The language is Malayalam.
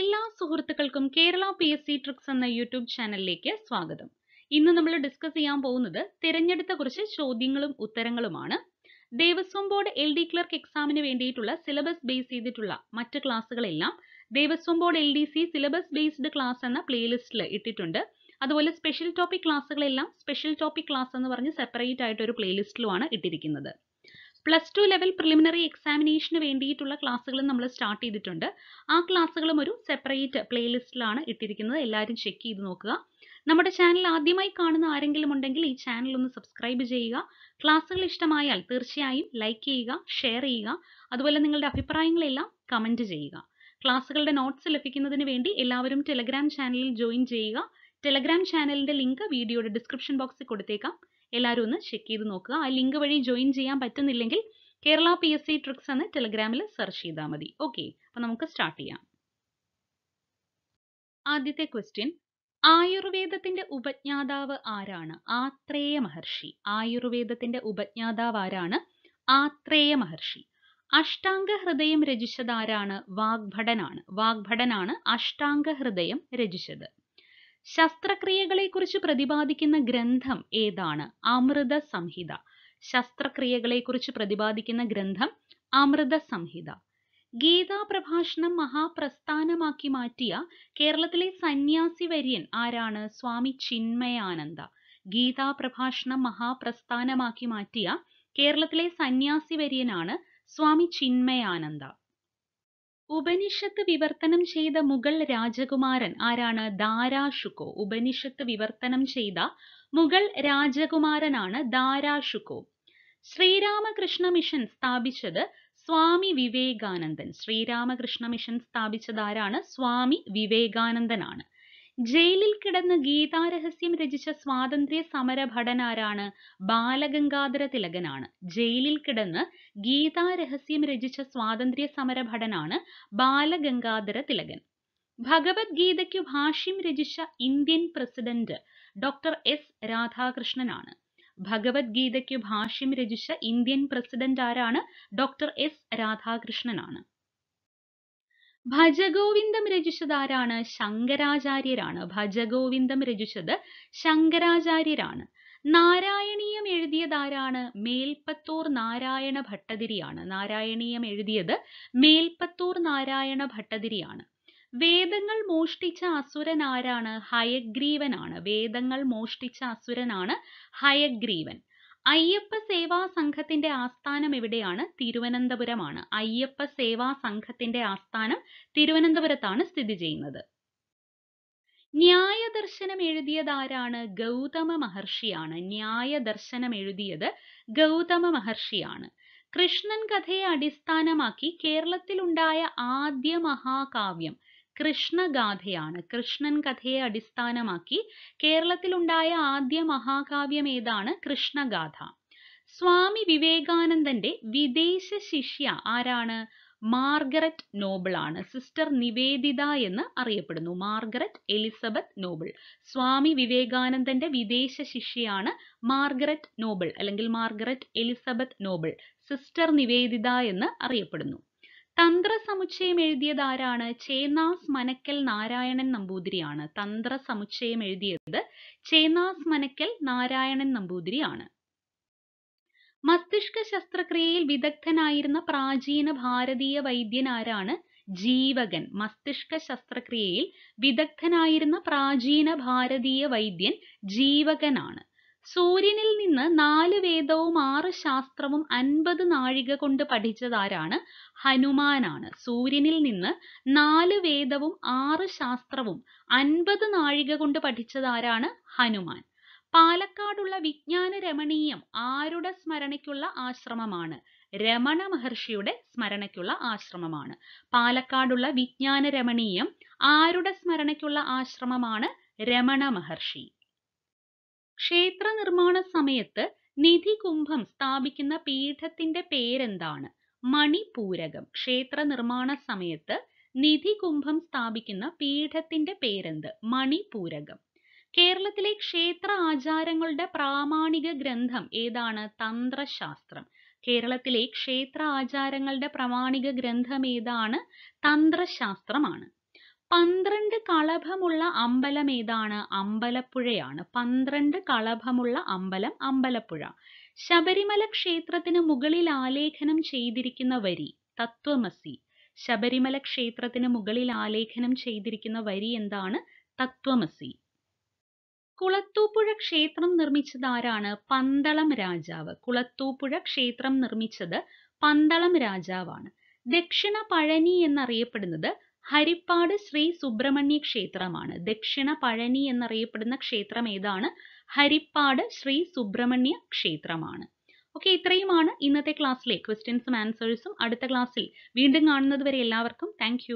എല്ലാ സുഹൃത്തുക്കൾക്കും Kerala P S C tricks എന്ന യൂട്യൂബ് ചാനലിലേക്ക് സ്വാഗതം ഇന്ന് നമ്മൾ ഡിസ്കസ് ചെയ്യാൻ പോകുന്നത് തിരഞ്ഞെടുത്ത കുറച്ച് ചോദ്യങ്ങളും ഉത്തരങ്ങളുമാണ് Devaswom board L D clerk എക്സാമിന് വേണ്ടിയിട്ടുള്ള സിലബസ് ബേസ് ചെയ്തിട്ടുള്ള മറ്റ് ക്ലാസ്സുകളെല്ലാം Devaswom board L D C syllabus based class എന്ന പ്ലേലിസ്റ്റിൽ ഇട്ടിട്ടുണ്ട് അതുപോലെ സ്പെഷ്യൽ ടോപ്പിക് ക്ലാസ്സുകളെല്ലാം സ്പെഷ്യൽ ടോപ്പിക് ക്ലാസ് എന്ന് പറഞ്ഞ് സെപ്പറേറ്റ് ആയിട്ട് ഒരു പ്ലേലിസ്റ്റിലുമാണ് ഇട്ടിരിക്കുന്നത് പ്ലസ് ടു ലെവൽ പ്രിലിമിനറി എക്സാമിനേഷന് വേണ്ടിയിട്ടുള്ള ക്ലാസ്സുകളും നമ്മൾ സ്റ്റാർട്ട് ചെയ്തിട്ടുണ്ട് ആ ക്ലാസ്സുകളും ഒരു സെപ്പറേറ്റ് പ്ലേലിസ്റ്റിലാണ് ഇട്ടിരിക്കുന്നത് എല്ലാവരും ചെക്ക് ചെയ്ത് നോക്കുക നമ്മുടെ ചാനൽ ആദ്യമായി കാണുന്ന ആരെങ്കിലും ഉണ്ടെങ്കിൽ ഈ ചാനൽ ഒന്ന് സബ്സ്ക്രൈബ് ചെയ്യുക ക്ലാസ്സുകൾ ഇഷ്ടമായാൽ തീർച്ചയായും ലൈക്ക് ചെയ്യുക ഷെയർ ചെയ്യുക അതുപോലെ നിങ്ങളുടെ അഭിപ്രായങ്ങളെല്ലാം കമൻറ്റ് ചെയ്യുക ക്ലാസ്സുകളുടെ നോട്ട്സ് ലഭിക്കുന്നതിന് വേണ്ടി എല്ലാവരും ടെലഗ്രാം ചാനലിൽ ജോയിൻ ചെയ്യുക ടെലഗ്രാം ചാനലിൻ്റെ ലിങ്ക് വീഡിയോയുടെ ഡിസ്ക്രിപ്ഷൻ ബോക്സിൽ കൊടുത്തേക്കാം എല്ലാവരും ഒന്ന് ചെക്ക് ചെയ്ത് നോക്കുക ആ ലിങ്ക് വഴി ജോയിൻ ചെയ്യാൻ പറ്റുന്നില്ലെങ്കിൽ Kerala P S C tricks എന്ന് ടെലഗ്രാമിൽ സെർച്ച് ചെയ്താൽ മതി ഓക്കെ അപ്പം നമുക്ക് സ്റ്റാർട്ട് ചെയ്യാം ആദ്യത്തെ ക്വസ്റ്റ്യൻ ആയുർവേദത്തിന്റെ ഉപജ്ഞാതാവ് ആരാണ് ആത്രേയ മഹർഷി ആയുർവേദത്തിന്റെ ഉപജ്ഞാതാവ് ആരാണ് ആത്രേയ മഹർഷി അഷ്ടാംഗ ഹൃദയം രചിച്ചത് ആരാണ് വാഗ്ഭടനാണ് വാഗ്ഭടനാണ് അഷ്ടാംഗ ഹൃദയം രചിച്ചത് ശസ്ത്രക്രിയകളെക്കുറിച്ച് പ്രതിപാദിക്കുന്ന ഗ്രന്ഥം ഏതാണ് അമൃത സംഹിത ശസ്ത്രക്രിയകളെക്കുറിച്ച് പ്രതിപാദിക്കുന്ന ഗ്രന്ഥം അമൃത സംഹിത ഗീതാ പ്രഭാഷണം മഹാപ്രസ്ഥാനമാക്കി മാറ്റിയ കേരളത്തിലെ സന്യാസി വര്യൻ ആരാണ് സ്വാമി ചിന്മയാനന്ദ ഗീതാ പ്രഭാഷണം മഹാപ്രസ്ഥാനമാക്കി മാറ്റിയ കേരളത്തിലെ സന്യാസി വര്യനാണ് സ്വാമി ചിന്മയാനന്ദ ഉപനിഷത്ത് വിവർത്തനം ചെയ്ത മുഗൾ രാജകുമാരൻ ആരാണ് ദാരാഷുക്കോ ഉപനിഷത്ത് വിവർത്തനം ചെയ്ത മുഗൾ രാജകുമാരനാണ് ദാരാഷുക്കോ ശ്രീരാമകൃഷ്ണ മിഷൻ സ്ഥാപിച്ചത് സ്വാമി വിവേകാനന്ദൻ ശ്രീരാമകൃഷ്ണ മിഷൻ സ്ഥാപിച്ചത് ആരാണ് സ്വാമി വിവേകാനന്ദനാണ് ജയിലിൽ കിടന്ന് ഗീതാരഹസ്യം രചിച്ച സ്വാതന്ത്ര്യ സമര ഭടനാരാണ് ബാലഗംഗാധര തിലകനാണ് ജയിലിൽ കിടന്ന് ഗീതാരഹസ്യം രചിച്ച സ്വാതന്ത്ര്യ സമര ഭടനാണ് ബാലഗംഗാധര തിലകൻ ഭഗവത്ഗീതയ്ക്കു ഭാഷ്യം രചിച്ച ഇന്ത്യൻ പ്രസിഡന്റ് ഡോക്ടർ എസ് രാധാകൃഷ്ണനാണ് ഭഗവത്ഗീതയ്ക്കു ഭാഷ്യം രചിച്ച ഇന്ത്യൻ പ്രസിഡന്റ് ആരാണ് ഡോക്ടർ എസ് രാധാകൃഷ്ണനാണ് ഭജഗോവിന്ദം ആരാണ് ശങ്കരാചാര്യരാണ് ഭജഗോവിന്ദം രചിച്ചത് ശങ്കരാചാര്യരാണ് നാരായണീയം ആരാണ് മേൽപ്പത്തൂർ നാരായണ ഭട്ടതിരിയാണ് നാരായണീയം എഴുതിയത് മേൽപ്പത്തൂർ നാരായണ ഭട്ടതിരിയാണ് വേദങ്ങൾ മോഷ്ടിച്ച അസുരൻ ആരാണ് ഹയഗ്രീവനാണ് വേദങ്ങൾ മോഷ്ടിച്ച അസുരനാണ് ഹയഗ്രീവൻ അയ്യപ്പ സേവാ സംഘത്തിന്റെ ആസ്ഥാനം എവിടെയാണ് തിരുവനന്തപുരമാണ് അയ്യപ്പ സേവാ സംഘത്തിന്റെ ആസ്ഥാനം തിരുവനന്തപുരത്താണ് സ്ഥിതി ചെയ്യുന്നത് ന്യായദർശനം എഴുതിയതാരാണ് ഗൗതമ മഹർഷിയാണ് ന്യായദർശനം എഴുതിയത് ഗൗതമ മഹർഷിയാണ് കൃഷ്ണൻ കഥയെ അടിസ്ഥാനമാക്കി കേരളത്തിലുണ്ടായ ആദ്യ മഹാകാവ്യം കൃഷ്ണഗാഥയാണ് കൃഷ്ണൻ കഥയെ അടിസ്ഥാനമാക്കി കേരളത്തിലുണ്ടായ ആദ്യ മഹാകാവ്യം ഏതാണ് കൃഷ്ണഗാഥ സ്വാമി വിവേകാനന്ദന്റെ വിദേശ ശിഷ്യ ആരാണ് മാർഗരറ്റ് നോബിൾ ആണ് സിസ്റ്റർ നിവേദിത എന്ന് അറിയപ്പെടുന്നു മാർഗരറ്റ് എലിസബത്ത് നോബിൾ സ്വാമി വിവേകാനന്ദന്റെ വിദേശ ശിഷ്യയാണ് മാർഗരറ്റ് നോബിൾ അല്ലെങ്കിൽ Margaret Elizabeth Noble sister Nivedita എന്ന് അറിയപ്പെടുന്നു തന്ത്രസമുച്ചയം എഴുതിയതാരാണ് ചേന്നാസ് മനക്കൽ നാരായണൻ നമ്പൂതിരിയാണ് തന്ത്രസമുച്ചയം എഴുതിയത് ചേന്നാസ് മനക്കൽ നാരായണൻ നമ്പൂതിരിയാണ് മസ്തിഷ്ക ശസ്ത്രക്രിയയിൽ വിദഗ്ധനായിരുന്ന പ്രാചീന ഭാരതീയ വൈദ്യനാരാണ് ജീവകൻ മസ്തിഷ്ക ശസ്ത്രക്രിയയിൽ വിദഗ്ധനായിരുന്ന പ്രാചീന ഭാരതീയ വൈദ്യൻ ജീവകനാണ് സൂര്യനിൽ നിന്ന് നാല് വേദവും ആറ് ശാസ്ത്രവും അൻപത് നാഴിക കൊണ്ട് പഠിച്ചതാരാണ് ഹനുമാനാണ് സൂര്യനിൽ നിന്ന് നാല് വേദവും ആറ് ശാസ്ത്രവും അൻപത് നാഴിക കൊണ്ട് പഠിച്ചതാരാണ് ഹനുമാൻ പാലക്കാടുള്ള വിജ്ഞാന രമണീയം ആരുടെ സ്മരണയ്ക്കുള്ള ആശ്രമമാണ് രമണ മഹർഷിയുടെ സ്മരണയ്ക്കുള്ള ആശ്രമമാണ് പാലക്കാടുള്ള വിജ്ഞാന രമണീയം ആരുടെ സ്മരണയ്ക്കുള്ള ആശ്രമമാണ് രമണ മഹർഷി ക്ഷേത്ര നിർമ്മാണ സമയത്ത് നിധി കുംഭം സ്ഥാപിക്കുന്ന പീഠത്തിന്റെ പേരെന്താണ് മണിപൂരകം ക്ഷേത്ര നിർമ്മാണ സമയത്ത് നിധി കുംഭം സ്ഥാപിക്കുന്ന പീഠത്തിന്റെ പേരെന്ത് മണിപൂരകം കേരളത്തിലെ ക്ഷേത്ര ആചാരങ്ങളുടെ പ്രാമാണിക ഗ്രന്ഥം ഏതാണ് തന്ത്രശാസ്ത്രം കേരളത്തിലെ ക്ഷേത്ര ആചാരങ്ങളുടെ പ്രാമാണിക ഗ്രന്ഥം ഏതാണ് തന്ത്രശാസ്ത്രമാണ് പന്ത്രണ്ട് കളഭമുള്ള അമ്പലം ഏതാണ് അമ്പലപ്പുഴയാണ് പന്ത്രണ്ട് കളഭമുള്ള അമ്പലം അമ്പലപ്പുഴ ശബരിമല ക്ഷേത്രത്തിന് മുകളിൽ ആലേഖനം ചെയ്തിരിക്കുന്ന വരി തത്വമസി ശബരിമല ക്ഷേത്രത്തിന് മുകളിൽ ആലേഖനം ചെയ്തിരിക്കുന്ന വരി എന്താണ് തത്വമസി കുളത്തൂപ്പുഴ ക്ഷേത്രം നിർമ്മിച്ചത് ആരാണ് പന്തളം രാജാവ് കുളത്തൂപ്പുഴ ക്ഷേത്രം നിർമ്മിച്ചത് പന്തളം രാജാവാണ് ദക്ഷിണ പഴനി എന്നറിയപ്പെടുന്നത് ഹരിപ്പാട് ശ്രീ സുബ്രഹ്മണ്യ ക്ഷേത്രമാണ് ദക്ഷിണ പഴനി എന്നറിയപ്പെടുന്ന ക്ഷേത്രം ഏതാണ് ഹരിപ്പാട് ശ്രീ സുബ്രഹ്മണ്യ ക്ഷേത്രമാണ് ഓക്കെ ഇത്രയുമാണ് ഇന്നത്തെ ക്ലാസ്സിലെ ക്വസ്റ്റ്യൻസും ആൻസേഴ്സും അടുത്ത ക്ലാസ്സിൽ വീണ്ടും കാണുന്നത് വരെ എല്ലാവർക്കും താങ്ക്